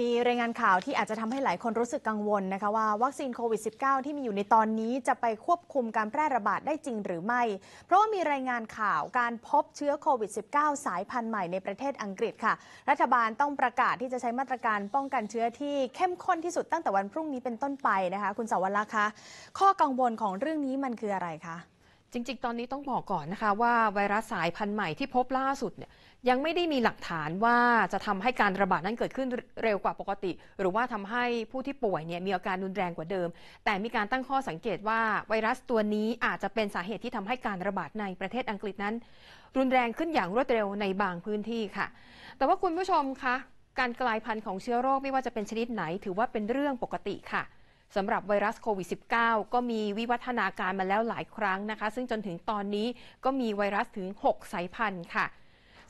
มีรายงานข่าวที่อาจจะทำให้หลายคนรู้สึกกังวลนะคะว่าวัคซีนโควิด -19 ที่มีอยู่ในตอนนี้จะไปควบคุมการแพร่ระบาดได้จริงหรือไม่เพราะว่ามีรายงานข่าวการพบเชื้อโควิด -19 สายพันธุ์ใหม่ในประเทศอังกฤษค่ะ รัฐบาลต้องประกาศที่จะใช้มาตรการป้องกันเชื้อที่เข้มข้นที่สุดตั้งแต่วันพรุ่งนี้เป็นต้นไปนะคะ คุณสาวรักษ์คะข้อกังวลของเรื่องนี้มันคืออะไรคะจริงๆ ตอนนี้ต้องบอกก่อนนะคะว่าไวรัสสายพันธุ์ใหม่ที่พบล่าสุดเนี่ยยังไม่ได้มีหลักฐานว่าจะทำให้การระบาดนั้นเกิดขึ้นเร็วกว่าปกติ หรือว่าทำให้ผู้ที่ป่วยเนี่ยมีอาการรุนแรงกว่าเดิม แต่มีการตั้งข้อสังเกตว่า ไวรัสตัวนี้อาจจะเป็นสาเหตุที่ทำให้การระบาดในประเทศอังกฤษนั้น รุนแรงขึ้นอย่างรวดเร็วในบางพื้นที่ค่ะ แต่ว่าคุณผู้ชมคะการกลายพันธุ์ของเชื้อโรคไม่ว่าจะเป็นชนิดไหนถือว่าเป็นเรื่องปกติค่ะสำหรับไวรัสโควิด -19 ก็มีวิวัฒนาการมาแล้วหลายครั้งนะคะ ซึ่งจนถึงตอนนี้ก็มีไวรัสถึง 6 สายพันธุ์ค่ะ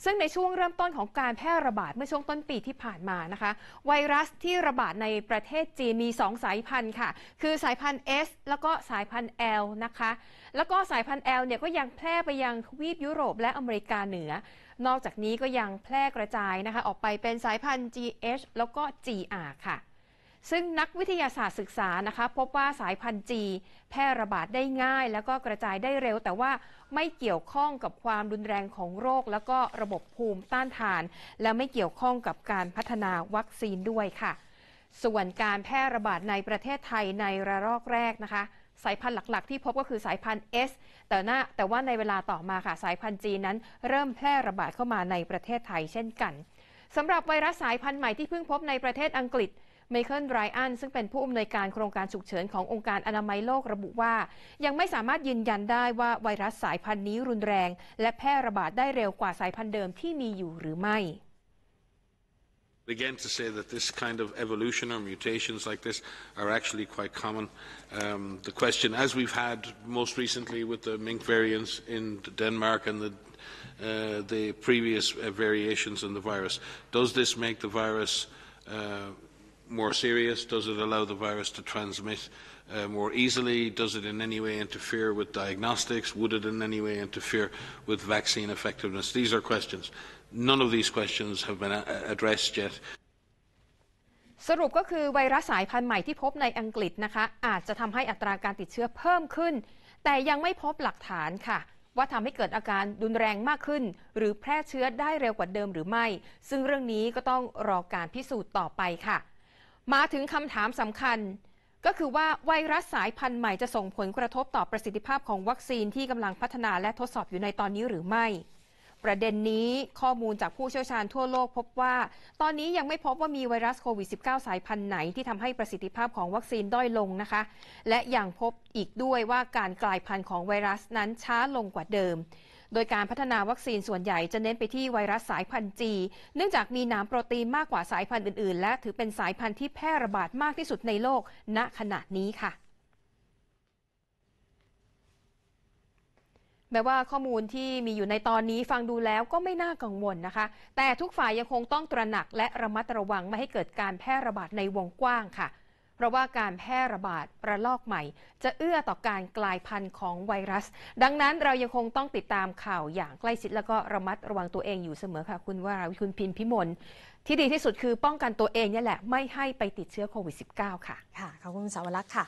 ซึ่งในช่วงเริ่มต้นของการแพร่ระบาดเมื่อช่วงต้นปีที่ผ่านมานะคะ ไวรัสที่ระบาดในประเทศจีนมี 2 สายพันธุ์ค่ะ คือสายพันธุ์ S แล้วก็สายพันธุ์ L นะคะ แล้วก็สายพันธุ์ L เนี่ยก็ยังแพร่ไปยังทวีปยุโรปและอเมริกาเหนือ นอกจากนี้ก็ยังแพร่กระจายนะคะ ออกไปเป็นสายพันธุ์ GH แล้วก็ GR ค่ะซึ่งนักวิทยาศาสตร์ศึกษานะคะ พบว่าสายพันธุ์จีแพร่ระบาดได้ง่ายแล้วก็กระจายได้เร็ว แต่ว่าไม่เกี่ยวข้องกับความรุนแรงของโรค แล้วก็ระบบภูมิต้านทาน และไม่เกี่ยวข้องกับการพัฒนาวัคซีนด้วยค่ะ ส่วนการแพร่ระบาดในประเทศไทยในระลอกแรกนะคะสายพันธุ์หลักๆ ที่พบก็คือสายพันธุ์ S แต่หน้าแต่ว่าในเวลาต่อมาค่ะสายพันธุ์จีนั้น เริ่มแพร่ระบาดเข้ามาในประเทศไทย เช่นกันสำหรับไวรัสสายพันธุ์ใหม่ที่เพิ่งพบในประเทศอังกฤษเมเคิลไรอันซึ่งเป็นผู้อำนวยการโครงการฉุกเฉินขององค์การอนามัยโลกระบุว่ายังไม่สามารถยืนยันได้ว่าไวรัสสายพันธุ์นี้รุนแรงและแพร่ระบาดได้เร็วกว่าสายพันธุ์เดิมที่มีอยู่หรือไม่ Again, to say that this kind of evolution or mutations like this are actually quite common. Um, the question, as we've had most recently with the mink variants in Denmark and the, uh, the previous uh, variations in the virus, does this make the virus uh, more serious? Does it allow the virus to transmit uh, more easily? Does it in any way interfere with diagnostics? Would it in any way interfere with vaccine effectiveness? These are questions. None of these questions have been addressed yet. สรุปก็คือไวรัสสายพันธุ์ใหม่ที่พบในอังกฤษนะคะอาจจะทำให้อัตราการติดเชื้อเพิ่มขึ้น แต่ยังไม่พบหลักฐานค่ะ ว่าทำให้เกิดอาการดุนแรงมากขึ้น หรือแพร่เชื้อได้เร็วกว่าเดิมหรือไม่ ซึ่งเรื่องนี้ก็ต้องรอการพิสูจน์ต่อไปค่ะมาถึงคำถามสำคัญ ก็คือว่าไวรัสสายพันธุ์ใหม่จะส่งผลกระทบต่อประสิทธิภาพของวัคซีนที่กำลังพัฒนาและทดสอบอยู่ในตอนนี้หรือไม่ ประเด็นนี้ข้อมูลจากผู้เชี่ยวชาญทั่วโลกพบว่า ตอนนี้ยังไม่พบว่ามีไวรัสโควิด -19 สายพันธุ์ไหนที่ทำให้ประสิทธิภาพของวัคซีนด้อยลงนะคะ และยังพบอีกด้วยว่าการกลายพันธุ์ของไวรัสนั้นช้าลงกว่าเดิมโดยการพัฒนาวัคซีนส่วนใหญ่จะเน้นไปที่ไวรัสสายพันธุ์จี เนื่องจากมีหนามโปรตีนมากกว่าสายพันธุ์อื่นๆ และถือเป็นสายพันธุ์ที่แพร่ระบาดมากที่สุดในโลกณขณะนี้ค่ะแม้ว่าข้อมูลที่มีอยู่ในตอนนี้ฟังดูแล้วก็ไม่น่ากังวลนะคะ แต่ทุกฝ่ายยังคงต้องตระหนักและระมัดระวังไม่ให้เกิดการแพร่ระบาดในวงกว้างค่ะราะว่าการแพร่ระบาดระลอกใหม่ จะเอื้อต่อการกลายพันธุ์ของไวรัส ดังนั้นเรายังคงต้องติดตามข่าวอย่างใกล้ชิดแล้วก็ระมัดระวังตัวเองอยู่เสมอค่ะคุณวราวิคุณพินพิมลที่ดีที่สุดคือป้องกันตัวเองนี่แหละไม่ให้ไปติดเชื้อโควิด -19 ค่ะ ค่ะขอบคุณสาวรักษ์ค่ะ